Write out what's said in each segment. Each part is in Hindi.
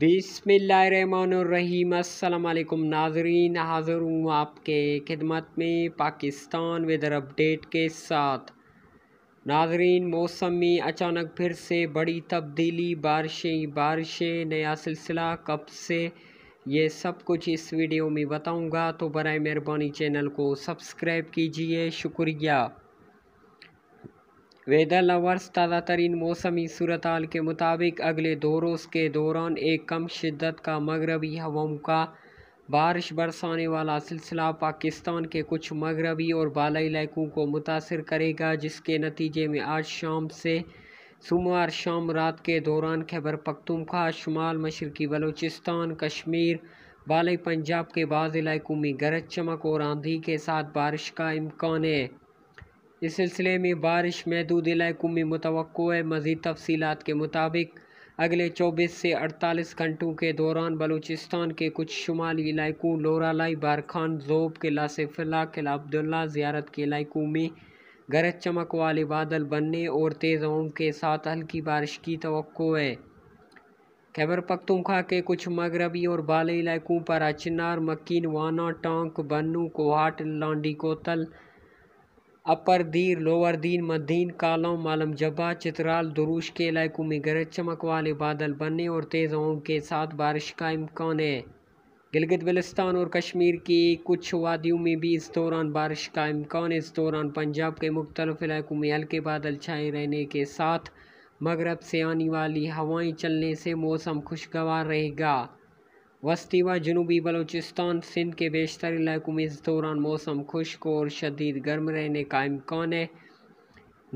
बिसमीम नाजरीन हाज़िर हूँ आपके खिदमत में पाकिस्तान वेदर अपडेट के साथ नाजरीन मौसम में अचानक फिर से बड़ी तब्दीली बारिशें बारिशें नया सिलसिला कब से ये सब कुछ इस वीडियो में बताऊंगा तो बर मेहरबानी चैनल को सब्सक्राइब कीजिए शुक्रिया वेदर लवर्स ताज़ा तरीन मौसमी सूरत के मुताबिक अगले दो रोज़ के दौरान एक कम शिद्दत का मगरबी हवाओं का बारिश बरसाने वाला सिलसिला पाकिस्तान के कुछ मगरबी और बालाई इलाकों को मुतासर करेगा जिसके नतीजे में आज शाम से सोमवार शाम रात के दौरान खैबर पख्तूनख्वा शुमाल मशरकी बलूचिस्तान कश्मीर बालई पंजाब के बाद इलाकों में गरज चमक और आंधी के साथ बारिश का इम्कान है इस सिलसिले में बारिश महदूद इलाकों में मुतव है मज़ीद तफसीत के मुताबिक अगले चौबीस से अड़तालीस घंटों के दौरान बलूचिस्तान के कुछ शुमाली इलाकों लोरालाई बारखान जोब किला से फिला किला अब्दुल्ला ज़्यारत के इलाकों में गरज चमक वाले बादल बनने और तेज़ हवाओं के साथ हल्की बारिश की तो है खैबर पखतुखा के कुछ मगरबी और बाले इलाकों पर अचनार मकीन वाना टांक बन्नू कोहाट लांडी कोतल अपर दीर लोअर दीन मदीन कालम मालम जब्बा चित्राल दुरुश के इलाकों में गरज चमक वाले बादल बनने और तेज़ हवाओं के साथ बारिश का इम्कान है गिलगित बलिस्तान और कश्मीर की कुछ वादियों में भी इस दौरान बारिश का इम्कान है इस दौरान पंजाब के मुख्तलिफ इलाकों में हल्के बादल छाए रहने के साथ मगरब से आने वाली हवाएं चलने से मौसम खुशगवार रहेगा वस्ती व जनूबी बलूचिस्तान सिंध के बेशतर इलाकों में इस दौरान मौसम खुश्क और शदीद गर्म रहने का इम्कान है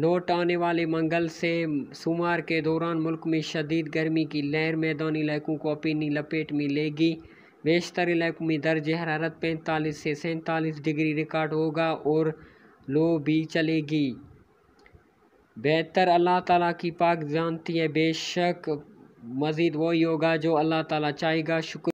नोट आने वाले मंगल से सोमवार के दौरान मुल्क में शदीद गर्मी की लहर मैदानी इलाकों को अपनी लपेट में लेगी बेशतर इलाकों में दर्ज हरारत पैंतालीस से सैंतालीस डिग्री रिकॉर्ड होगा और लो भी चलेगी बेहतर अल्लाह ताला की पाक जानती है बेशक मज़ीद वही होगा जो अल्लाह ताला चाहेगा शुक्र